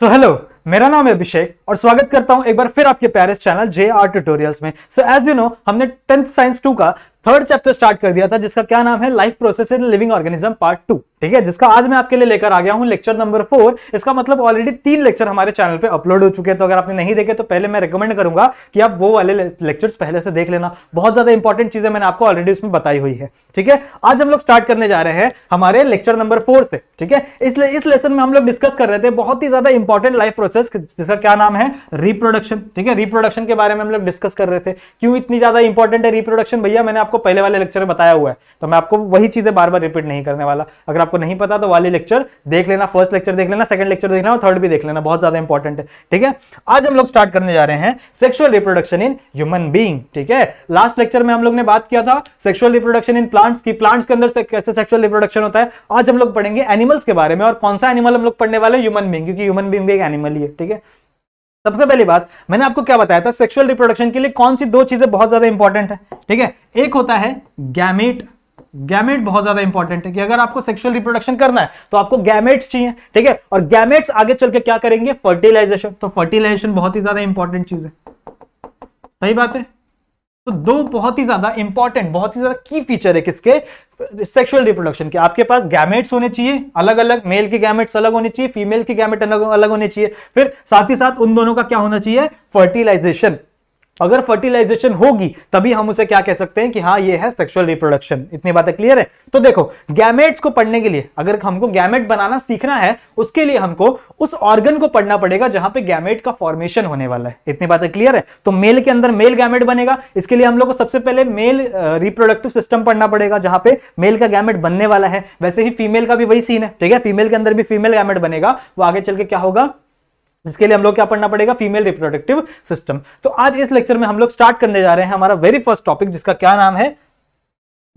सो so, hello मेरा नाम है अभिषेक और स्वागत करता हूं एक बार फिर आपके पेरिस चैनल जे आर ट्यूटोरियल्स में सो एज यू नो हमने टेंथ साइंस टू का थर्ड चैप्टर स्टार्ट कर दिया था जिसका क्या नाम है life process in living organism part two ठीक है जिसका आज मैं आपके लिए लेकर आ गया हूं लेक्चर नंबर फोर इसका मतलब ऑलरेडी तीन लेक्चर हमारे चैनल पे अपलोड हो चुके हैं तो अगर आपने नहीं देखे तो पहले मैं रिकमेंड करूंगा कि आप वो वाले लेक्चर्स पहले से देख लेना बहुत ज्यादा इंपॉर्टेंट चीजें मैंने आपको ऑलरेडी उसमें बताई हुई है ठीक है आज हम लोग स्टार्ट करने जा रहे हैं हमारे लेक्चर नंबर फोर से ठीक है इसलिए इस लेसन में हम लोग डिस्कस कर रहे थे बहुत ही ज्यादा इंपॉर्टेंट लाइफ प्रोसेस जिसका क्या नाम है रिप्रोडक्शन ठीक है रिप्रोडक्शन के बारे में हम लोग डिस्कस कर रहे थे क्यों इतनी ज्यादा इंपॉर्टेंट है रिप्रोडक्शन भैया मैंने आपको पहले वाले लेक्चर में बताया हुआ है तो मैं आपको वही चीजें बार बार रिपीट नहीं करने वाला अगर आपको नहीं पता तो वाले लेक्चर देख लेना फर्स्ट लेक्चर देख लेना सेकंड लेक्चर देख लेना और थर्ड भी देख लेना बहुत ज्यादा इंपॉर्टेंट है ठीक है आज हम लोग स्टार्ट करने जा रहे हैं sexual reproduction in human being ठीक है लास्ट लेक्चर में हम लोग ने बात किया था सेक्सुअल रिप्रोडक्शन इन प्लांट्स की प्लांट्स के अंदर कैसे सेक्सुअल रिप्रोडक्शन होता है आज हम लोग पढ़ेंगे एनिमल्स के बारे में और कौन सा एनिमल हम लोग पढ़ने वाले ह्यूमन बींग क्योंकि ह्यूमन बींग भी एक एनिमल ही है ठीक है सबसे पहली बात मैंने आपको क्या बताया था सेक्सुअल रिप्रोडक्शन के लिए कौन सी दो चीजें बहुत ज्यादा इंपॉर्टेंट है ठीक है एक होता है गैमेट गैमेट बहुत ज्यादा इंपॉर्टेंट है कि अगर आपको सेक्सुअल रिप्रोडक्शन करना है तो आपको गैमेट्स चाहिए ठीक है और गैमेट्स आगे चल के क्या करेंगे फर्टिलाइजेशन तो फर्टिलाइजेशन बहुत ही ज्यादा इंपॉर्टेंट चीज है सही बात है तो दो बहुत ही ज्यादा इंपॉर्टेंट बहुत ही ज्यादा की फीचर है किसके सेक्सुअल रिप्रोडक्शन के आपके पास गैमेट्स होने चाहिए अलग अलग मेल के गैमेट्स अलग होने चाहिए फीमेल के गैमेट अलग अलग होने चाहिए फिर साथ ही साथ उन दोनों का क्या होना चाहिए फर्टिलाइजेशन अगर फर्टिलाइजेशन होगी तभी हम उसे क्या कह सकते हैं कि हाँ ये है सेक्सुअल रिप्रोडक्शन इतनी बातें क्लियर है तो देखो गैमेट्स को पढ़ने के लिए अगर हमको गैमेट बनाना सीखना है उसके लिए हमको उस ऑर्गन को पढ़ना पड़ेगा जहां पे गैमेट का फॉर्मेशन होने वाला है इतनी बातें क्लियर है तो मेल के अंदर मेल गैमेट बनेगा इसके लिए हम लोग को सबसे पहले मेल रिप्रोडक्टिव सिस्टम पढ़ना पड़ेगा जहां पे मेल का गैमेट बनने वाला है वैसे ही फीमेल का भी वही सीन है ठीक है फीमेल के अंदर भी फीमेल गैमेट बनेगा वो आगे चल के क्या होगा जिसके लिए हम लोग क्या पढ़ना पड़ेगा फीमेल रिप्रोडक्टिव सिस्टम तो आज इस लेक्चर में हम लोग स्टार्ट करने जा रहे हैं हमारा वेरी फर्स्ट टॉपिक जिसका क्या नाम है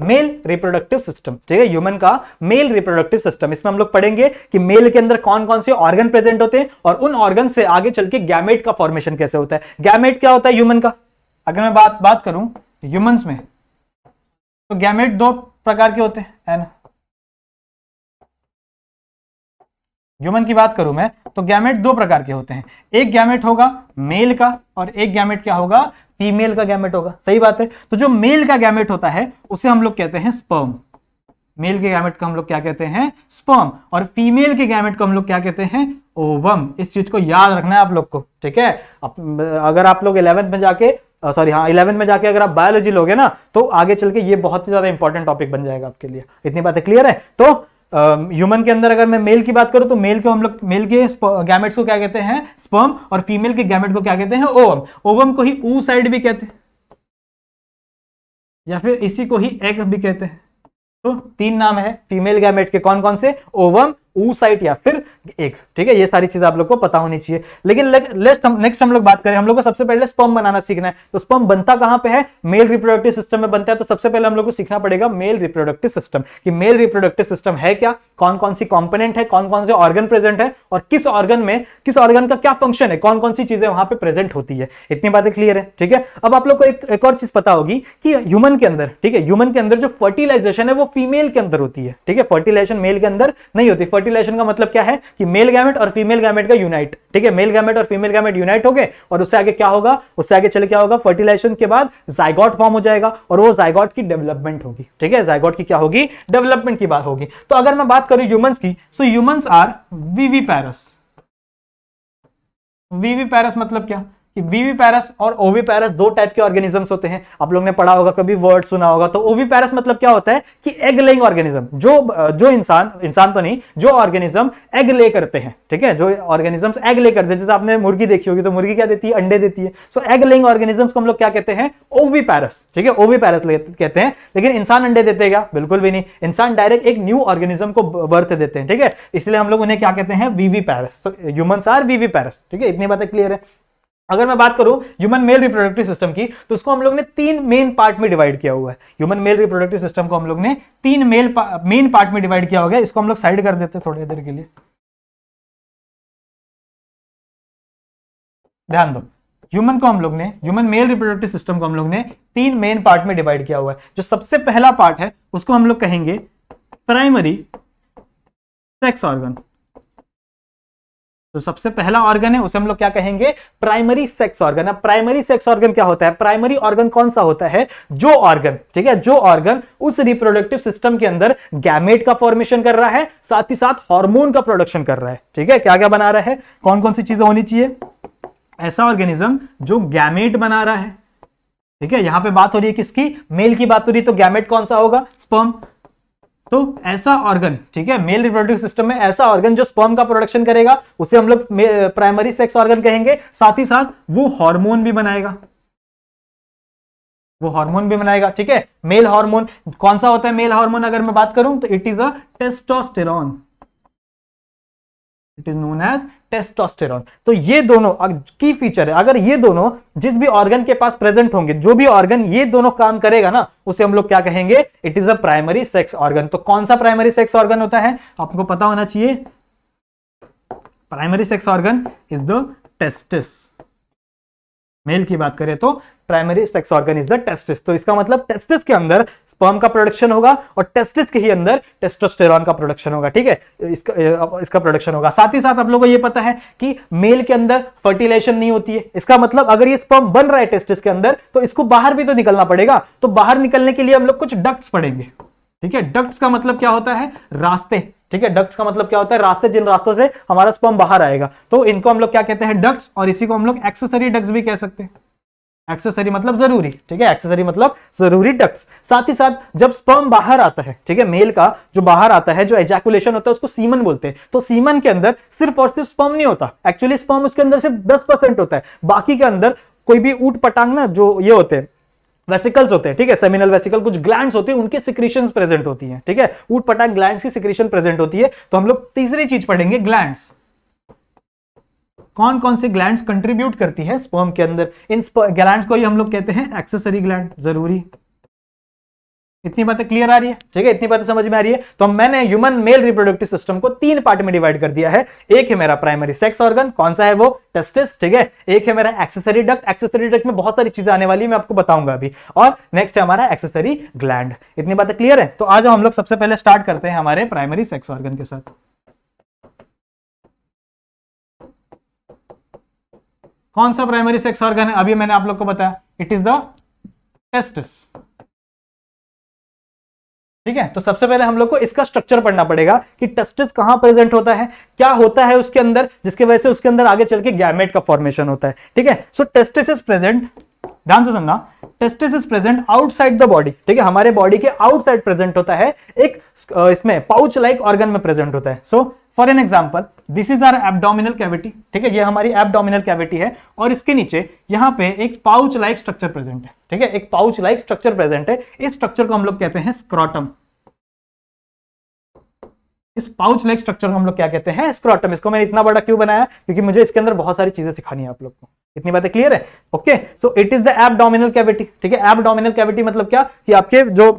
मेल रिप्रोडक्टिव सिस्टम ठीक है ह्यूमन का मेल रिप्रोडक्टिव सिस्टम इसमें हम लोग पढ़ेंगे कि मेल के अंदर कौन कौन से ऑर्गन प्रेजेंट होते हैं और उन ऑर्गन से आगे चल के गैमेट का फॉर्मेशन कैसे होता है गैमेट क्या होता है ह्यूमन का अगर मैं बात बात करूं ह्यूमन में तो गैमेट दो प्रकार के होते हैं ह्यूमन की बात करूं मैं तो गैमेट दो प्रकार के होते हैं एक गैमेट होगा मेल का और एक गैमेट क्या होगा फीमेल का गैमेट होगा सही बात है तो जो मेल का गैमेट होता है उसे हम लोग कहते हैं स्पर्म मेल के गैमेट को हम लोग क्या कहते हैं स्पर्म और फीमेल के गैमेट को हम लोग क्या कहते हैं ओवम इस चीज को याद रखना है आप लोग को ठीक है अगर आप लोग इलेवेंथ में जाके सॉरी हाँ इलेवेंथ में जाके अगर आप बायोलॉजी लोगे ना तो आगे चल के ये बहुत ही ज्यादा इंपॉर्टेंट टॉपिक बन जाएगा आपके लिए इतनी बातें क्लियर है तो ह्यूमन के अंदर अगर मैं मेल की बात करूं तो मेल को हम लोग मेल के गैमेट्स को क्या कहते हैं स्पर्म और फीमेल के गैमेट को क्या कहते हैं ओवम ओवम को ही ऊ साइड भी कहते हैं या फिर इसी को ही एग भी कहते हैं तो तीन नाम है फीमेल गैमेट के कौन कौन से ओवम ऊ साइट या फिर एक ठीक है ये सारी चीज आप लोग को पता होनी चाहिए लेकिन लेस्ट हम नेक्स्ट हम लोग बात करें हम लोग को सबसे पहले स्पम बनाना सीखना है तो स्पम बनता कहां पे है मेल रिप्रोडक्टिव सिस्टम में बनता है तो सबसे पहले हम लोग को सीखना पड़ेगा मेल रिप्रोडक्टिव सिस्टम कि मेल रिप्रोडक्टिव सिस्टम है क्या कौन कौन सी कॉम्पोनेंट है कौन कौन से ऑर्गन प्रेजेंट है और किस ऑर्गन में किस ऑर्गन का क्या फंक्शन है कौन कौन सी चीजें वहां पर प्रेजेंट होती है इतनी बातें क्लियर है ठीक है अब आप लोग को एक, एक और चीज पता होगी कि ह्यूमन के अंदर ठीक है ह्यूमन के अंदर जो फर्टिलाइजेशन है वो फीमेल के अंदर होती है ठीक है फर्टिलाइजेशन मेल के अंदर नहीं होती फर्टिलाइजेशन का मतलब क्या है कि मेल गैमेट और फीमेल गैमेट का यूनाइट ठीक है मेल गैमेट और फीमेल गैमेट यूनाइट हो गए और उससे आगे क्या होगा उससे आगे चले क्या होगा फर्टिलाइजेशन के बाद जायगॉट फॉर्म हो जाएगा और वो जायगॉट की डेवलपमेंट होगी ठीक है जायगॉट की क्या होगी डेवलपमेंट की बात होगी तो अगर मैं बात करूं ह्यूमंस की सो ह्यूमंस आर वीवी पैरस वीवी पैरस मतलब क्या कि वीवी पैरस और ओवी पैरस दो टाइप के ऑर्गेनिजम्स होते हैं आप लोग ने पढ़ा होगा कभी वर्ड सुना होगा तो ओवी पैरस मतलब क्या होता है कि एग लेइंग ऑर्गेनिज्म जो जो इंसान इंसान तो नहीं जो ऑर्गेनिज्म एग ले करते हैं ठीक है जो ऑर्गेनिजम्स एग ले करते हैं जैसे आपने मुर्गी देखी होगी तो मुर्गी क्या देती है अंडे देती है सो एग लेइंग ऑर्गेनिजम्स को हम लोग क्या कहते हैं ओवी पैरस ठीक है ओवी पैरस कहते हैं लेकिन इंसान अंडे देते क्या बिल्कुल भी नहीं इंसान डायरेक्ट एक न्यू ऑर्गेनिज्म को बर्थ देते हैं ठीक है इसलिए हम लोग उन्हें क्या कहते हैं वीवी पैरस ह्यूमन्स आर वीवी ठीक है इतनी बातें क्लियर है अगर मैं बात करूं ह्यूमन मेल रिप्रोडक्टिव सिस्टम की तो उसको हम लोग ने तीन मेन पार्ट में डिवाइड किया हुआ है ह्यूमन मेल रिप्रोडक्टिव सिस्टम को हम लोग ने तीन मेल मेन पार्ट में डिवाइड किया हुआ है इसको हम लोग साइड कर देते हैं थोड़ी देर के लिए ध्यान दो ह्यूमन को हम लोग ने ह्यूमन मेल रिप्रोडक्टिव सिस्टम को हम लोग ने तीन मेन पार्ट में डिवाइड किया हुआ है जो सबसे पहला पार्ट है उसको हम लोग कहेंगे प्राइमरी सेक्स ऑर्गन तो सबसे पहला ऑर्गन है उसे हम लोग क्या कहेंगे प्राइमरी सेक्स ऑर्गन अब प्राइमरी सेक्स ऑर्गन क्या होता है प्राइमरी ऑर्गन कौन सा होता है जो ऑर्गन ठीक है जो ऑर्गन उस रिप्रोडक्टिव सिस्टम के अंदर गैमेट का फॉर्मेशन कर रहा है साथ ही साथ हार्मोन का प्रोडक्शन कर रहा है ठीक है क्या क्या बना रहा है कौन कौन सी चीजें होनी चाहिए ऐसा ऑर्गेनिज्म जो गैमेट बना रहा है ठीक है यहां पर बात हो रही है किसकी मेल की बात हो रही है तो गैमेट कौन सा होगा स्पर्म तो ऐसा ऑर्गन ठीक है मेल रिप्रोडक्टिव सिस्टम में ऐसा ऑर्गन जो स्पर्म का प्रोडक्शन करेगा उसे हम लोग प्राइमरी सेक्स ऑर्गन कहेंगे साथ ही साथ वो हार्मोन भी बनाएगा वो हार्मोन भी बनाएगा ठीक है मेल हार्मोन कौन सा होता है मेल हार्मोन अगर मैं बात करूं तो it is a testosterone it is known as testosterone तो ये दोनों की फीचर है अगर ये दोनों जिस भी ऑर्गन के पास प्रेजेंट होंगे जो भी ऑर्गन ये दोनों काम करेगा ना उसे हम लोग क्या कहेंगे it is a primary sex organ तो कौन सा प्राइमरी सेक्स ऑर्गन होता है आपको पता होना चाहिए primary sex organ is the testis male की बात करें तो primary sex organ is the testis तो इसका मतलब टेस्टिस के अंदर स्पर्म का प्रोडक्शन होगा और टेस्टिस के ही अंदर टेस्टोस्टेरॉन का प्रोडक्शन होगा ठीक है इसका इसका प्रोडक्शन होगा साथ ही साथ आप लोगों को यह पता है कि मेल के अंदर फर्टिलाइजेशन नहीं होती है इसका मतलब अगर ये स्पर्म बन रहा है टेस्टिस के अंदर तो इसको बाहर भी तो निकलना पड़ेगा तो बाहर निकलने के लिए हम लोग कुछ डक्ट्स पड़ेंगे ठीक है डक्ट्स का मतलब क्या होता है रास्ते ठीक है डक्ट्स का मतलब क्या होता है रास्ते जिन रास्तों से हमारा स्पर्म बाहर आएगा तो इनको हम लोग क्या कहते हैं डक्ट्स और इसी को हम लोग एक्सेसरी डक्ट्स भी कह सकते हैं एक्सेसरी मतलब जरूरी ठीक है एक्सेसरी मतलब जरूरी डक्स साथ ही साथ जब स्पर्म बाहर आता है ठीक है मेल का जो बाहर आता है जो एजैकुलेशन होता है उसको सीमन बोलते हैं तो सीमन के अंदर सिर्फ और सिर्फ स्पर्म नहीं होता एक्चुअली स्पर्म उसके अंदर सिर्फ दस परसेंट होता है बाकी के अंदर कोई भी ऊट पटांग ना जो ये होते हैं वेसिकल्स होते हैं ठीक है सेमिनल वेसिकल कुछ ग्लैंड्स होते हैं उनके सिक्रीशन प्रेजेंट होती हैं ठीक है ऊट पटांग ग्लैंड्स की सिक्रीशन प्रेजेंट होती है तो हम लोग तीसरी चीज पढ़ेंगे ग्लैंड्स कौन कौन से ग्लैंड कंट्रीब्यूट करती है स्पर्म के अंदर इन ग्लैंड को ही हम लोग कहते हैं एक्सेसरी ग्लैंड जरूरी इतनी बातें क्लियर आ रही है ठीक है इतनी बातें समझ में आ रही है तो मैंने ह्यूमन मेल रिप्रोडक्टिव सिस्टम को तीन पार्ट में डिवाइड कर दिया है एक है मेरा प्राइमरी सेक्स ऑर्गन कौन सा है वो टेस्टिस ठीक है एक है मेरा एक्सेसरी डक्ट एक्सेसरी डक्ट में बहुत सारी चीजें आने वाली है मैं आपको बताऊंगा अभी और नेक्स्ट है हमारा एक्सेसरी ग्लैंड इतनी बातें क्लियर है तो आज हम लोग सबसे पहले स्टार्ट करते हैं हमारे प्राइमरी सेक्स ऑर्गन के साथ कौन सा प्राइमरी सेक्स ऑर्गन है अभी मैंने आप लोग को बताया इट इज द टेस्टिस ठीक है तो सबसे पहले हम लोग को इसका स्ट्रक्चर पढ़ना पड़ेगा कि टेस्टिस कहां प्रेजेंट होता है क्या होता है उसके अंदर जिसके वजह से उसके अंदर आगे चल के गैमेट का फॉर्मेशन होता है ठीक है सो टेस्टिस इज प्रेजेंट ध्यान से सुनना testis is present outside the body ठीक है हमारे बॉडी के आउटसाइड प्रेजेंट होता है एक इसमें पाउच लाइक ऑर्गन में प्रेजेंट होता है so for an example this is our abdominal cavity ठीक है ये हमारी एबडोमिनल कैविटी है और इसके नीचे यहाँ पे एक पाउच लाइक स्ट्रक्चर प्रेजेंट है ठीक है एक पाउच लाइक स्ट्रक्चर प्रेजेंट है इस स्ट्रक्चर को हम लोग कहते हैं स्क्रॉटम इस पाउच लाइक स्ट्रक्चर को हम लोग क्या कहते हैं स्क्रॉटम इसको मैंने इतना बड़ा क्यों बनाया क्योंकि मुझे इसके अंदर बहुत सारी चीजें सिखानी है आप लोग को इतनी बातें क्लियर है okay so it is the abdominal cavity ठीक है एबडोमिनल कैविटी मतलब क्या कि आपके जो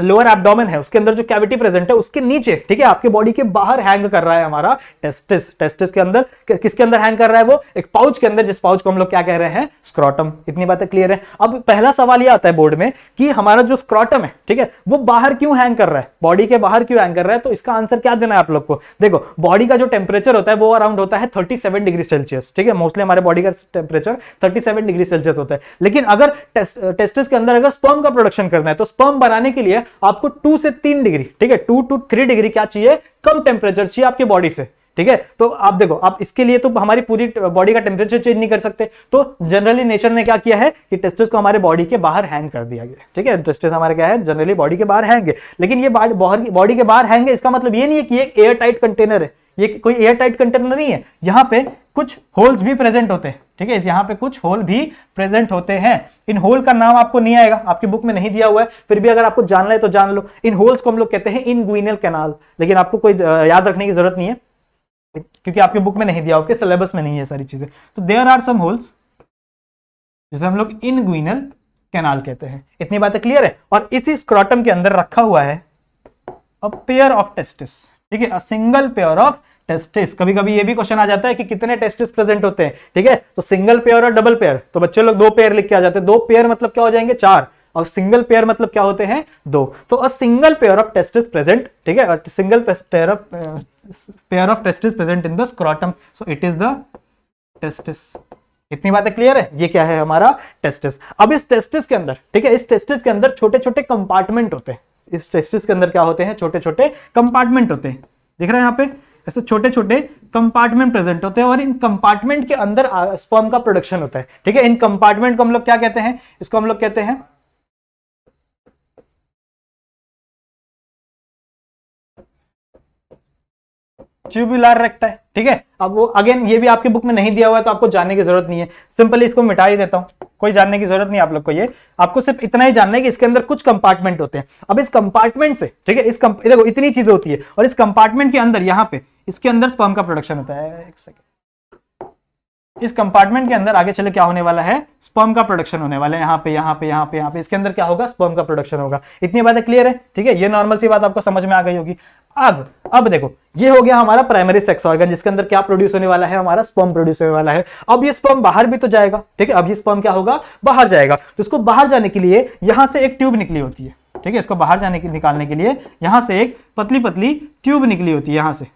लोअर एबडोमेन है उसके अंदर जो कैविटी प्रेजेंट है उसके नीचे ठीक है आपके बॉडी के बाहर हैंग कर रहा है हमारा टेस्टिस टेस्टिस के अंदर कि, किसके अंदर हैंग कर रहा है वो एक पाउच के अंदर जिस पाउच को हम लोग क्या कह रहे हैं स्क्रॉटम इतनी बातें क्लियर है अब पहला सवाल ये आता है बोर्ड में कि हमारा जो स्क्रॉटम है ठीक है वो बाहर क्यों हैंग कर रहा है बॉडी के बाहर क्यों हैंग कर रहा है तो इसका आंसर क्या देना है आप लोग को देखो बॉडी का जो टेम्परेचर होता है वो अराउंड होता है थर्टी डिग्री सेल्सियस ठीक है मोस्टली हमारे बॉडी का टेम्परेचर थर्टी डिग्री सेल्सियस होता है लेकिन अगर टेस्टिस के अंदर अगर स्पर्म का प्रोडक्शन करना है तो स्पर्म बनाने के लिए है आपको टू से तीन डिग्री ठीक है टू टू थ्री डिग्री क्या चाहिए कम टेम्परेचर चाहिए आपके बॉडी से ठीक है तो आप देखो आप इसके लिए तो हमारी पूरी बॉडी का टेम्परेचर चेंज नहीं कर सकते तो जनरली नेचर ने क्या किया है कि टेस्टेस को हमारे बॉडी के बाहर हैंग कर दिया गया ठीक है टेस्टेस हमारे क्या है जनरली बॉडी के बाहर हैंग है लेकिन ये बॉडी के बाहर हैंग है इसका मतलब ये नहीं है कि एक एयर टाइट कंटेनर है ये कोई एयर टाइट कंटेनर नहीं है यहाँ पे कुछ होल्स भी प्रेजेंट होते हैं ठीक है यहाँ पे कुछ होल भी प्रेजेंट होते हैं इन होल का नाम आपको नहीं आएगा आपकी बुक में नहीं दिया हुआ है फिर भी अगर आपको जानना है तो जान लो इन होल्स को हम लोग कहते हैं इनगुइनल कैनाल लेकिन आपको कोई याद रखने की जरूरत नहीं है क्योंकि आपके बुक में नहीं दिया आपके सिलेबस में नहीं है सारी चीजें तो देयर आर सम होल्स जिसे हम लोग इनगुइनल कैनाल कहते हैं इतनी बातें क्लियर है और इसी स्क्रॉटम के अंदर रखा हुआ है अ पेयर ऑफ टेस्टिस ठीक है सिंगल पेयर ऑफ टेस्टिस कभी कभी ये भी क्वेश्चन आ जाता है कि कितने टेस्टिस प्रेजेंट होते हैं ठीक है तो सिंगल पेयर और डबल पेयर तो बच्चे लोग दो पेयर लिख के आ जाते हैं दो पेयर मतलब क्या हो जाएंगे चार और सिंगल पेयर मतलब क्या होते हैं दो तो a single pair of testis present ठीक है single pair of pair of testis present in the scrotum so it is the testis इतनी बातें क्लियर है ये क्या है हमारा टेस्टिस अब इस टेस्टिस के अंदर ठीक है इस टेस्टिस के अंदर छोटे छोटे कंपार्टमेंट होते हैं इस टेस्टिस के अंदर क्या होते हैं छोटे छोटे कंपार्टमेंट होते हैं देख रहे हैं यहाँ पे ऐसे छोटे छोटे कंपार्टमेंट प्रेजेंट होते हैं और इन कंपार्टमेंट के अंदर स्पर्म का प्रोडक्शन होता है ठीक है इन कंपार्टमेंट को हम लोग क्या कहते हैं इसको हम लोग कहते हैं ट्यूबुलर रेक्ट है ठीक है अब वो अगेन ये भी आपके बुक में नहीं दिया हुआ है तो आपको जानने की जरूरत नहीं है सिंपली इसको मिटा ही देता हूं कोई जानने की जरूरत नहीं आप लोग को ये आपको सिर्फ इतना ही जानना है कि इसके अंदर कुछ कंपार्टमेंट होते हैं अब इस कंपार्टमेंट से ठीक है इस देखो इतनी चीज होती है और इस कंपार्टमेंट के अंदर यहाँ पे इसके अंदर स्पर्म का प्रोडक्शन होता है एक सेकेंड इस कंपार्टमेंट के अंदर आगे चले क्या होने वाला है स्पर्म का प्रोडक्शन होने वाला है यहाँ पे यहाँ पे यहाँ पे यहाँ पे इसके अंदर क्या होगा स्पर्म का प्रोडक्शन होगा इतनी बातें क्लियर है ठीक है ये नॉर्मल सी बात आपको समझ में आ गई होगी अब अब देखो ये हो गया हमारा प्राइमरी सेक्स ऑर्गन जिसके अंदर क्या प्रोड्यूस होने वाला है हमारा स्पर्म प्रोड्यूस होने वाला है अब ये स्पर्म बाहर भी तो जाएगा ठीक है अब ये स्पर्म क्या होगा बाहर जाएगा तो इसको बाहर जाने के लिए यहां से एक ट्यूब निकली होती है ठीक है इसको बाहर जाने के निकालने के लिए यहां से एक पतली पतली ट्यूब निकली होती है यहां से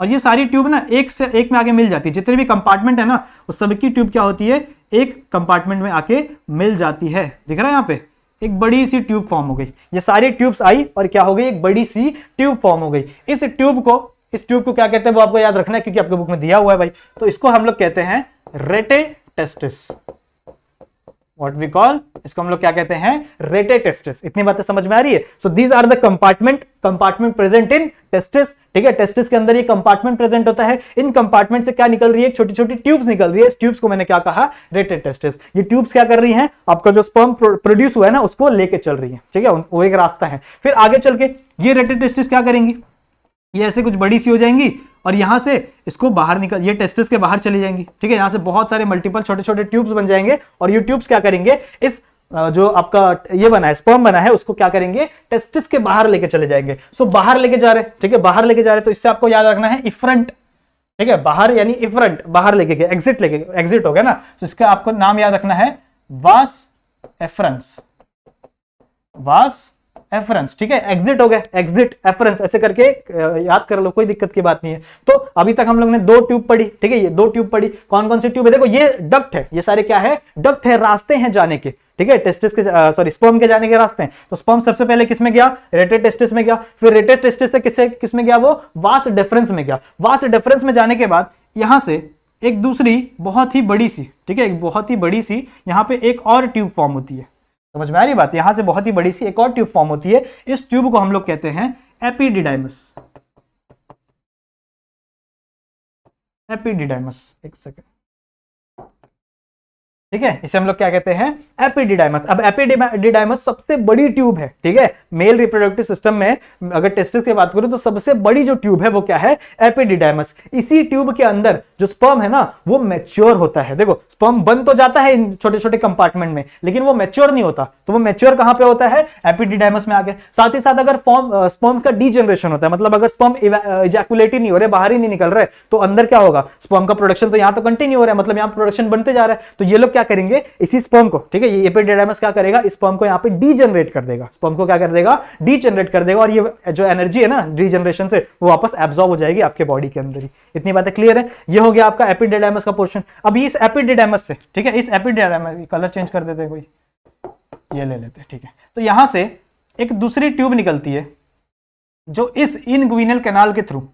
और ये सारी ट्यूब ना एक से एक में आके मिल जाती है जितने भी कंपार्टमेंट है ना उस सबकी ट्यूब क्या होती है एक कंपार्टमेंट में आके मिल जाती है दिख रहा है यहाँ पे एक बड़ी सी ट्यूब फॉर्म हो गई ये सारी ट्यूब्स आई और क्या हो गई एक बड़ी सी ट्यूब फॉर्म हो गई इस ट्यूब को इस ट्यूब को क्या कहते हैं वो आपको याद रखना है क्योंकि आपके बुक में दिया हुआ है भाई तो इसको हम लोग कहते हैं rete testis what we call इसको हम लोग क्या कहते हैं रेटेड टेस्टिस इतनी बातें समझ में आ रही है so these are the compartment compartment present in testis ठीक है टेस्टिस के अंदर ये कंपार्टमेंट प्रेजेंट होता है इन कंपार्टमेंट से क्या निकल रही है छोटी छोटी ट्यूब्स निकल रही है इस ट्यूब्स को मैंने क्या कहा रेटेड टेस्टिस ये ट्यूब्स क्या कर रही है आपका जो स्पर्म प्रोड्यूस हुआ है ना उसको लेके चल रही है ठीक है वो एक रास्ता है फिर आगे चल के ये रेटेड टेस्टिस क्या करेंगी ये ऐसे कुछ बड़ी सी हो जाएंगी और यहाँ से इसको बाहर निकल ये टेस्टिस के बाहर चले जाएंगे ठीक है यहाँ से बहुत सारे मल्टीपल छोटे छोटे ट्यूब्स बन जाएंगे और ये ट्यूब्स क्या करेंगे इस जो आपका ये बना है स्पर्म बना है उसको क्या करेंगे टेस्टिस के बाहर लेके चले जाएंगे सो बाहर लेके जा रहे हैं ठीक है बाहर लेके जा रहे तो इससे आपको याद रखना है इफ्रंट ठीक है बाहर यानी इफ्रंट बाहर लेके गए एग्जिट लेके एग्जिट हो गया ना तो इसका आपको नाम याद रखना है वास एफरेंस वास एफरेंस ठीक है एग्जिट हो गया एग्जिट एफरेंस ऐसे करके याद कर लो कोई दिक्कत की बात नहीं है तो अभी तक हम लोग ने दो ट्यूब पढ़ी ठीक है ये दो ट्यूब पढ़ी कौन कौन सी ट्यूब है देखो ये डक्ट है ये सारे क्या है डक्ट है रास्ते हैं जाने के ठीक है टेस्टिस के सॉरी स्पर्म के जाने के रास्ते हैं तो स्पर्म सबसे पहले किस में गया रेटेड टेस्टिस में गया फिर रेटेड टेस्टिस से किससे किस में गया वो वास डिफरेंस में गया वास डिफरेंस में जाने के बाद यहां से एक दूसरी बहुत ही बड़ी सी ठीक है एक बहुत ही बड़ी सी यहां पे एक और ट्यूब फॉर्म होती है समझ में आ रही बात यहां से बहुत ही बड़ी सी एक और ट्यूब फॉर्म होती है इस ट्यूब को हम लोग कहते हैं एपीडिडाइमस एपीडिडाइमस एक सेकेंड ठीक है इसे हम लोग क्या कहते हैं एपीडीडाइमस अब एपीडीडाइमस सबसे बड़ी ट्यूब है ठीक है मेल रिप्रोडक्टिव सिस्टम में अगर टेस्टिस की बात करूं तो सबसे बड़ी जो ट्यूब है वो क्या है एपीडीडाइमस इसी ट्यूब के अंदर जो स्पर्म है ना वो मेच्योर होता है देखो स्पर्म बन तो जाता है इन छोटे छोटे कंपार्टमेंट में लेकिन वो मेच्योर नहीं होता तो वो मेच्योर कहां पर होता है एपीडीडाइमस में आगे साथ ही साथ अगर फॉर्म स्पर्म्स का डीजनरेशन होता है मतलब अगर स्पर्म इजैकुलेट ही नहीं हो रहे बाहर ही नहीं निकल रहे तो अंदर क्या होगा स्पर्म का प्रोडक्शन तो यहां तो कंटिन्यू हो रहा है मतलब यहां प्रोडक्शन बनते जा रहा है तो ये लोग क्या क्या करेंगे इसी स्पर्म को ठीक है ये एपिडेडामस क्या करेगा स्पर्म को यहाँ पे डीजनरेट कर देगा स्पर्म को क्या कर देगा डीजनरेट कर देगा और ये जो एनर्जी है ना डीजनरेशन से वो वापस एब्जॉर्ब हो जाएगी आपके बॉडी के अंदर ही इतनी बातें क्लियर है ये हो गया आपका एपिडेडामस का पोर्शन अभी इस एपिडेडामस से ठीक है इस एपिडेडामस कलर चेंज कर देते हैं कोई ये ले लेते हैं ठीक है तो यहां से एक दूसरी ट्यूब निकलती है जो इस इनग्विनल कैनाल के थ्रू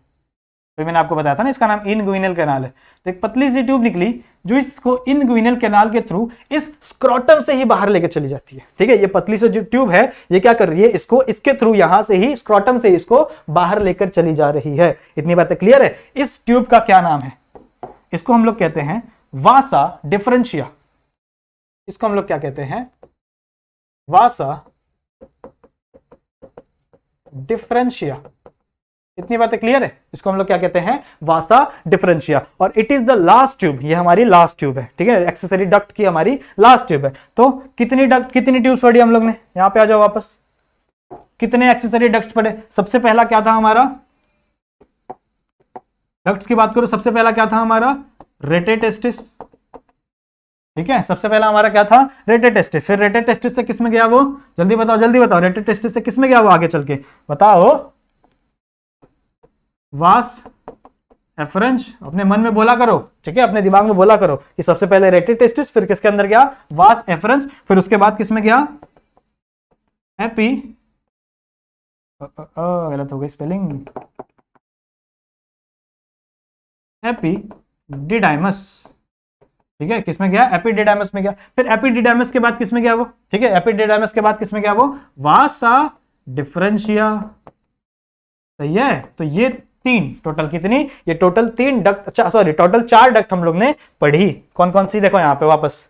तो मैंने आपको बताया था ना इसका नाम इनग्विनल कैनाल है तो एक पतली सी ट्यूब निकली जो इसको इनग्विनल कैनाल के थ्रू इस स्क्रॉटम से ही बाहर लेकर चली जाती है ठीक है ये पतली सी जो ट्यूब है ये क्या कर रही है इसको इसके थ्रू यहां से ही स्क्रॉटम से इसको बाहर लेकर चली जा रही है इतनी बातें क्लियर है इस ट्यूब का क्या नाम है इसको हम लोग कहते हैं वासा डिफरेंशिया इसको हम लोग क्या कहते हैं वासा डिफरेंशिया इतनी बातें क्लियर है इसको हम लोग क्या कहते हैं वासा डिफरेंशिया और it is the last tube ये हमारी लास्ट ट्यूब है ठीक है एक्सेसरी डक्ट की हमारी लास्ट ट्यूब है तो कितनी डक्ट कितनी ट्यूब पड़ी हम लोग ने यहां पे आ जाओ वापस कितने एक्सेसरी डक्ट पड़े सबसे पहला क्या था हमारा डक्ट की बात करो सबसे पहला क्या था हमारा रेटे टेस्टिस ठीक है सबसे पहला हमारा क्या था रेटे टेस्टिस फिर रेटे टेस्टिस से किसमें गया वो जल्दी बताओ जल्दी बताओ रेटे टेस्टिस से किसमें गया वो आगे चल के बताओ वास एफरेंस अपने मन में बोला करो ठीक है अपने दिमाग में बोला करो कि सबसे पहले रेटेड टेस्टिस फिर किसके अंदर गया वास एफरेंस फिर उसके बाद किस में गया एपी गलत हो गई स्पेलिंग एपी डिडाइमस ठीक है किसमें गया एपिडिडाइमस में गया फिर एपिडिडाइमस के बाद किसमें गया वो ठीक है एपिडिडाइमस के बाद किसमें गया वो वासा डिफरेंशिया सही है तो ये तीन टोटल कितनी ये टोटल तीन डक्ट सॉरी टोटल चार डक्ट हम लोग ने पढ़ी कौन कौन सी देखो यहाँ पे वापस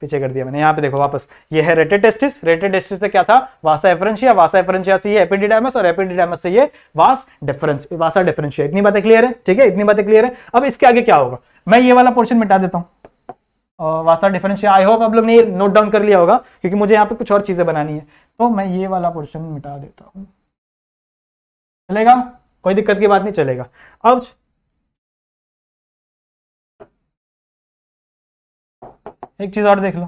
पीछे कर दिया मैंने यहाँ पे देखो वापस ये है रेटेड टेस्टिस रेटेड टेस्टिस से क्या था वासा एफरेंशिया वासा एफरेंशिया से ये एपिडिडामस और एपिडिडामस से ये वास डिफरेंस वासा डिफरेंशिया इतनी बातें क्लियर है ठीक है इतनी बातें क्लियर है अब इसके आगे क्या होगा मैं ये वाला पोर्शन मिटा देता हूँ वास्ता डिफरेंशिया आई होप आप लोग ने ये नोट डाउन कर लिया होगा क्योंकि मुझे यहाँ पे कुछ और चीजें बनानी है तो मैं ये वाला पोर्शन मिटा देता हूँ चलेगा कोई दिक्कत की बात नहीं चलेगा अब एक चीज़ और देख लो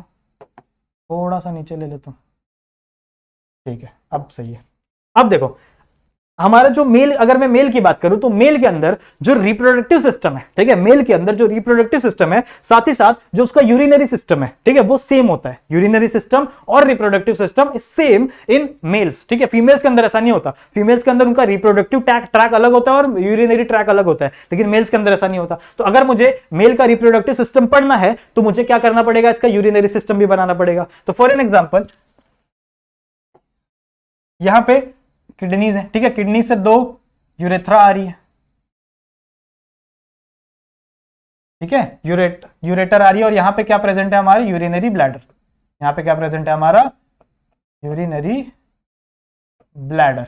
थोड़ा सा नीचे ले लेता हूँ ठीक है अब सही है अब देखो हमारा जो मेल अगर मैं मेल की बात करूं तो मेल के अंदर जो रिप्रोडक्टिव सिस्टम है ठीक है मेल के अंदर जो रिप्रोडक्टिव सिस्टम है साथ ही साथ जो उसका यूरिनरी सिस्टम है ठीक है वो सेम होता है यूरिनरी सिस्टम और reproductive system same in males ठीक है फीमेल्स के अंदर ऐसा नहीं होता फीमेल्स के अंदर उनका रिप्रोडक्टिव ट्रैक अलग होता है और यूरिनरी ट्रैक अलग होता है लेकिन मेल्स के अंदर ऐसा नहीं होता तो अगर मुझे मेल का रिप्रोडक्टिव सिस्टम पढ़ना है तो मुझे क्या करना पड़ेगा इसका यूरिनरी सिस्टम भी बनाना पड़ेगा तो फॉर एन एग्जाम्पल यहां पे किडनीज है ठीक है किडनी से दो यूरेथ्रा आ रही है ठीक है यूरेट यूरेटर आ रही है और यहाँ पे क्या प्रेजेंट है हमारे यूरिनरी ब्लैडर यहाँ पे क्या प्रेजेंट है हमारा यूरिनरी ब्लैडर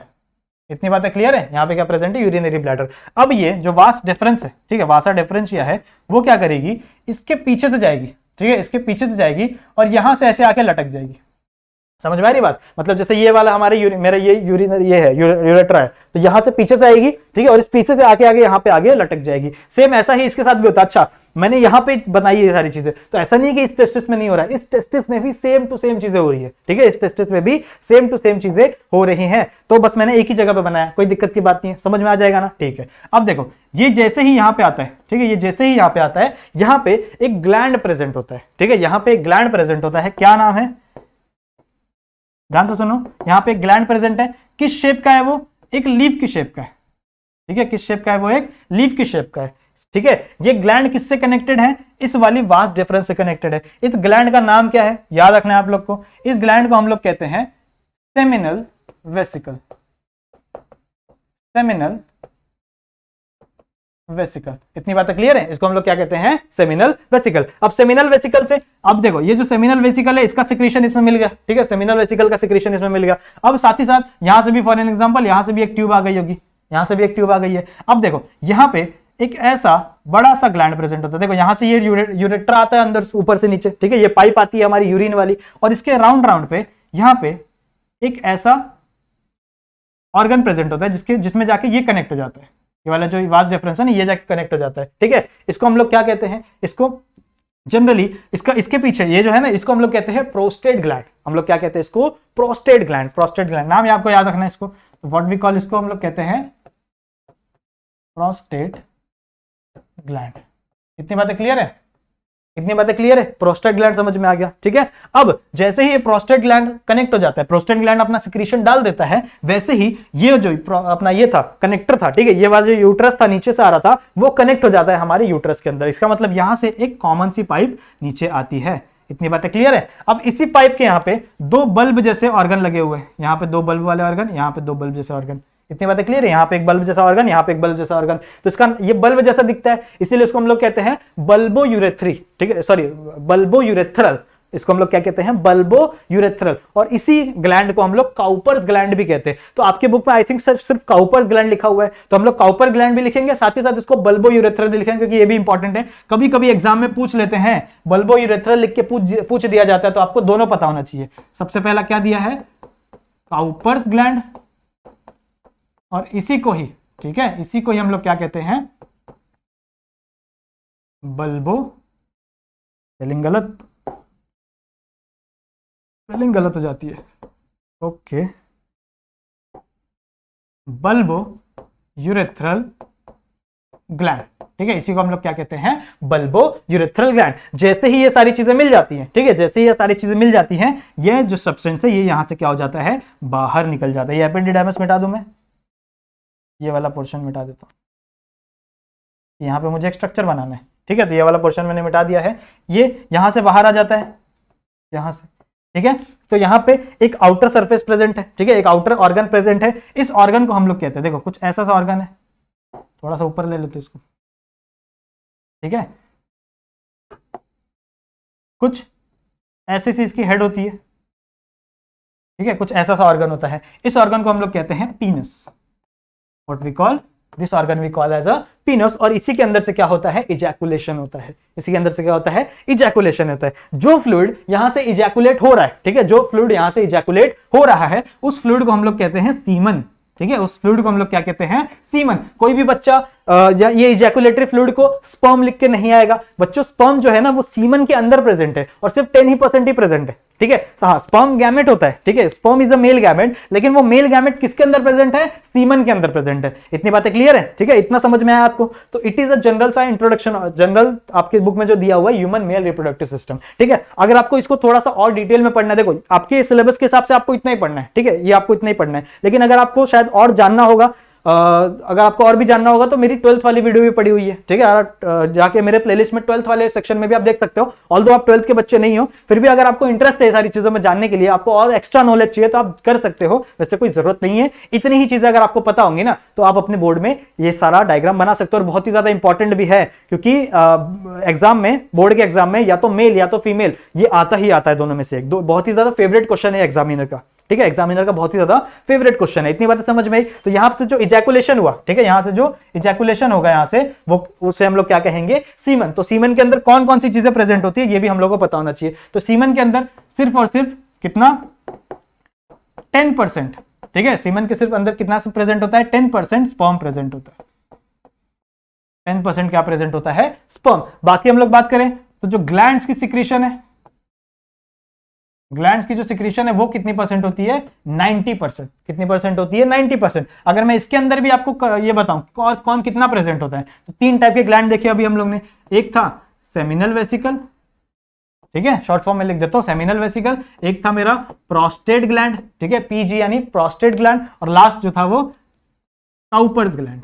इतनी बातें क्लियर है यहाँ पे क्या प्रेजेंट है यूरिनरी ब्लैडर अब ये जो वास डिफरेंस है ठीक है वासा यह है वो क्या करेगी इसके पीछे से जाएगी ठीक है इसके पीछे से जाएगी और यहां से ऐसे आके लटक जाएगी समझ में आ रही बात मतलब जैसे ये वाला हमारे मेरा ये यूरिनर ये है यूरेट्रा है तो यहाँ से पीछे से आएगी ठीक है और इस पीछे से आके आगे यहाँ पे आगे लटक जाएगी सेम ऐसा ही इसके साथ भी होता अच्छा मैंने यहाँ पे बनाई है सारी चीजें तो ऐसा नहीं है कि इस टेस्टिस में नहीं हो रहा है इस टेस्टिस में भी सेम टू सेम चीजें हो रही है ठीक है इस टेस्टिस में भी सेम टू सेम चीजें हो रही है तो बस मैंने एक ही जगह पे बनाया कोई दिक्कत की बात नहीं है समझ में आ जाएगा ना ठीक है अब देखो ये जैसे ही यहाँ पे आता है ठीक है ये जैसे ही यहाँ पे आता है यहाँ पे एक ग्लैंड प्रेजेंट होता है ठीक है यहाँ पे एक ग्लैंड प्रेजेंट होता है क्या नाम है ध्यान से सुनो यहाँ पे ग्लैंड प्रेजेंट है किस शेप का है वो एक लीफ की शेप का है ठीक है किस शेप का है वो एक लीफ की शेप का है ठीक है ये ग्लैंड किससे कनेक्टेड है इस वाली वास्ट डिफरेंस से कनेक्टेड है इस ग्लैंड का नाम क्या है याद रखना है आप लोग को इस ग्लैंड को हम लोग कहते हैं सेमिनल वेसिकल सेमिनल वेसिकल इतनी बात क्लियर तो है इसको हम लोग क्या कहते हैं सेमिनल वेसिकल अब सेमिनल वेसिकल से अब देखो ये जो सेमिनल वेसिकल है इसका सिक्रीशन इसमें मिल गया ठीक है सेमिनल वेसिकल का सिक्रीशन इसमें मिल गया अब साथ ही साथ यहां से भी फॉर एन एग्जाम्पल यहां से भी एक ट्यूब आ गई होगी यहां से भी एक ट्यूब आ गई है अब देखो यहां पे एक ऐसा बड़ा सा ग्लैंड प्रेजेंट होता है देखो यहां से ये यूरेटर आता है अंदर ऊपर से नीचे ठीक है ये पाइप आती है हमारी यूरिन वाली और इसके राउंड राउंड पे यहां पे एक ऐसा ऑर्गन प्रेजेंट होता है जिसके जिसमें जाके ये कनेक्ट हो जाता है ये वाला जो वास्ट डिफरेंस है ना ये जाके कनेक्ट हो जाता है ठीक है इसको हम लोग क्या कहते हैं इसको जनरली इसका इसके पीछे ये जो है ना इसको हम लोग कहते हैं प्रोस्टेट ग्लैंड हम लोग क्या कहते हैं इसको प्रोस्टेट ग्लैंड प्रोस्टेट ग्लैंड नाम आपको याद रखना है इसको व्हाट वी कॉल इसको हम लोग कहते हैं प्रोस्टेट ग्लैंड इतनी बातें क्लियर है इतनी बातें क्लियर है प्रोस्टेट ग्लैंड समझ में आ गया ठीक है अब जैसे ही ये प्रोस्टेट ग्लैंड कनेक्ट हो जाता है प्रोस्टेट ग्लैंड अपना सिक्रीशन डाल देता है वैसे ही ये जो अपना ये था कनेक्टर था ठीक है ये वाला जो यूट्रस था नीचे से आ रहा था वो कनेक्ट हो जाता है हमारे यूट्रस के अंदर इसका मतलब यहां से एक कॉमन सी पाइप नीचे आती है इतनी बातें क्लियर है अब इसी पाइप के यहाँ पे दो बल्ब जैसे ऑर्गन लगे हुए हैं यहाँ पे दो बल्ब वाले ऑर्गन यहाँ पे दो बल्ब जैसे ऑर्गन इतनी बातें क्लियर है यहाँ पे एक बल्ब जैसा ऑर्गन यहाँ पे एक बल्ब जैसा ऑर्गन तो इसका ये बल्ब जैसा दिखता है इसीलिए इसको हम लोग कहते हैं बल्बो यूरेथ्री ठीक है सॉरी बल्बो यूरेथरल इसको हम लोग क्या कहते हैं बल्बो यूरेथरल और इसी ग्लैंड को हम लोग काउपर्स ग्लैंड भी कहते हैं तो आपके बुक में आई थिंक सिर्फ सिर्फ काउपर्स ग्लैंड लिखा हुआ है तो हम लोग काउपर ग्लैंड भी लिखेंगे साथ ही साथ इसको बल्बो यूरेथरल भी लिखेंगे क्योंकि ये भी इंपॉर्टेंट है कभी कभी एग्जाम में पूछ लेते हैं बल्बो यूरेथरल लिख के पूछ पूछ दिया जाता है तो आपको दोनों पता होना चाहिए सबसे पहला क्या दिया है काउपर्स ग्लैंड और इसी को ही ठीक है इसी को ही हम लोग क्या कहते हैं बल्बो स्पेलिंग गलत स्पेलिंग गलत हो जाती है ओके बल्बो यूरेथ्रल ग्लैंड ठीक है इसी को हम लोग क्या कहते हैं बल्बो यूरेथ्रल ग्लैंड जैसे ही ये सारी चीजें मिल जाती हैं ठीक है जैसे ही ये सारी चीजें मिल जाती हैं ये जो सब्सटेंस है ये यहां से क्या हो जाता है बाहर निकल जाता है ये एपेंडिडाइमस मिटा दूं मैं ये वाला पोर्शन मिटा देता हूँ यहाँ पे मुझे एक स्ट्रक्चर बनाना है ठीक है तो ये वाला पोर्शन मैंने मिटा दिया है ये यहाँ से बाहर आ जाता है यहाँ से ठीक है तो यहाँ पे एक आउटर सरफेस प्रेजेंट है ठीक है एक आउटर ऑर्गन प्रेजेंट है इस ऑर्गन को हम लोग कहते हैं देखो कुछ ऐसा सा ऑर्गन है थोड़ा सा ऊपर ले लेते इसको ठीक है कुछ ऐसी चीज की हेड होती है ठीक है कुछ ऐसा सा ऑर्गन होता है इस ऑर्गन को हम लोग कहते हैं penis what we call this organ we call as a penis और इसी के अंदर से क्या होता है इजैकुलेशन होता है इसी के अंदर से क्या होता है इजैकुलेशन होता है जो फ्लूड यहां से इजैकुलेट हो रहा है ठीक है जो फ्लूड यहां से इजैकुलेट हो रहा है उस फ्लूड को हम लोग कहते हैं सीमन ठीक है उस फ्लूड को हम लोग क्या कहते हैं सीमन कोई भी बच्चा ये इजैकुलेटरी फ्लूड को स्पर्म लिख के नहीं आएगा बच्चों स्पर्म जो है ना वो सीमन के अंदर प्रेजेंट है और सिर्फ टेन ही परसेंट ही प्रेजेंट है ठीक है हाँ स्पर्म गैमेट होता है ठीक है sperm is a male gamete लेकिन वो मेल गैमेट किसके अंदर प्रेजेंट है सीमन के अंदर प्रेजेंट है इतनी बातें क्लियर है ठीक है इतना समझ में आया आपको तो इट इज अ जनरल सा इंट्रोडक्शन जनरल आपके बुक में जो दिया हुआ है ह्यूमन मेल रिप्रोडक्टिव सिस्टम ठीक है अगर आपको इसको थोड़ा सा और डिटेल में पढ़ना है देखो आपके सिलेबस के हिसाब से आपको इतना ही पढ़ना है ठीक है ये आपको इतना ही पढ़ना है लेकिन अगर आपको शायद और जानना होगा अगर आपको और भी जानना होगा तो मेरी ट्वेल्थ वाली वीडियो भी पड़ी हुई है ठीक है जाके मेरे प्लेलिस्ट में ट्वेल्थ वाले सेक्शन में भी आप देख सकते हो ऑल आप ट्वेल्थ के बच्चे नहीं हो फिर भी अगर आपको इंटरेस्ट है सारी चीजों में जानने के लिए आपको और एक्स्ट्रा नॉलेज चाहिए तो आप कर सकते हो वैसे कोई जरूरत नहीं है इतनी ही चीजें अगर आपको पता होंगी ना तो आप अपने बोर्ड में ये सारा डायग्राम बना सकते हो और बहुत ही ज्यादा इंपॉर्टेंट भी है क्योंकि एग्जाम में बोर्ड के एग्जाम में या तो मेल या तो फीमेल ये आता ही आता है दोनों में से एक दो बहुत ही ज्यादा फेवरेट क्वेश्चन है एग्जामिनर का ठीक है एग्जामिनर का बहुत ही ज्यादा फेवरेट क्वेश्चन है इतनी बात समझ में तो यहां से जो इजैकुलेशन हुआ ठीक है यहां से जो इजैकुलेशन होगा यहाँ से वो उसे हम लोग क्या कहेंगे सीमन तो सीमन के अंदर कौन कौन सी चीजें प्रेजेंट होती है ये भी हम लोग को पता होना चाहिए तो सीमन के अंदर सिर्फ और सिर्फ कितना टेन परसेंट ठीक है सीमन के सिर्फ अंदर कितना प्रेजेंट होता है टेन परसेंट स्पॉम प्रेजेंट होता है टेन परसेंट क्या प्रेजेंट होता है स्पर्म बाकी हम लोग बात करें तो जो ग्लैंड की सिक्रीशन है ग्लैंड की जो सिक्रीशन है वो कितनी परसेंट होती है 90 परसेंट कितनी परसेंट होती है 90 परसेंट अगर मैं इसके अंदर भी आपको ये बताऊं कौन कौन कितना प्रेजेंट होता है तो तीन टाइप के ग्लैंड देखे अभी हम लोग ने एक था सेमिनल वेसिकल ठीक है शॉर्ट फॉर्म में लिख देता हूँ सेमिनल वेसिकल एक था मेरा प्रोस्टेट ग्लैंड ठीक है पीजी यानी प्रोस्टेट ग्लैंड और लास्ट जो था वो काउपर्स ग्लैंड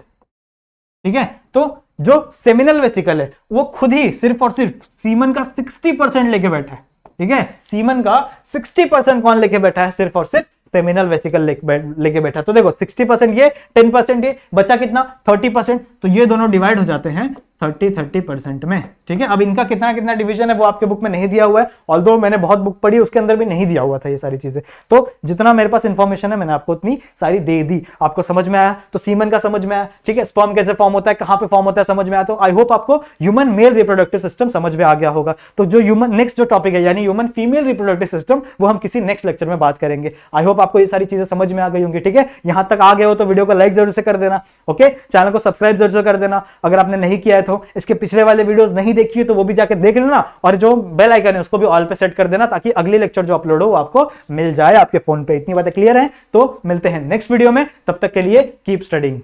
ठीक है तो जो सेमिनल वेसिकल है वो खुद ही सिर्फ और सिर्फ सीमन का सिक्सटी परसेंट लेके बैठा है ठीक है सीमन का 60 परसेंट कौन लेके बैठा है सिर्फ और सिर्फ सेमिनल वेसिकल लेके बैठा तो देखो 60 परसेंट ये 10 परसेंट ये बचा कितना 30 परसेंट तो ये दोनों डिवाइड हो जाते हैं थर्टी थर्टी परसेंट में ठीक है अब इनका कितना कितना डिवीजन है वो आपके बुक में नहीं दिया हुआ है ऑल दो मैंने बहुत बुक पढ़ी उसके अंदर भी नहीं दिया हुआ था ये सारी चीज़ें तो जितना मेरे पास इन्फॉर्मेशन है मैंने आपको उतनी सारी दे दी आपको समझ में आया तो सीमन का समझ में आया ठीक है स्पॉम कैसे फॉर्म होता है कहाँ पे फॉर्म होता है समझ में आया तो आई होप आपको ह्यूमन मेल रिप्रोडक्टिव सिस्टम समझ में आ गया होगा तो जो ह्यूमन नेक्स्ट जो टॉपिक है यानी ह्यूमन फीमेल रिप्रोडक्टिव सिस्टम वो हम किसी नेक्स्ट लेक्चर में बात करेंगे आई होप आपको ये सारी चीज़ें समझ में आ गई होंगी ठीक है यहां तक आ गए हो तो वीडियो को लाइक जरूर से कर देना ओके चैनल को सब्सक्राइब जरूर से कर देना अगर आपने नहीं किया है तो हो इसके पिछले वाले वीडियोस नहीं देखी है तो वो भी जाकर देख लेना और जो बेल आइकन है उसको भी ऑल पे सेट कर देना ताकि अगले लेक्चर जो अपलोड हो वो आपको मिल जाए आपके फोन पे इतनी बातें क्लियर है तो मिलते हैं नेक्स्ट वीडियो में तब तक के लिए कीप स्टडिंग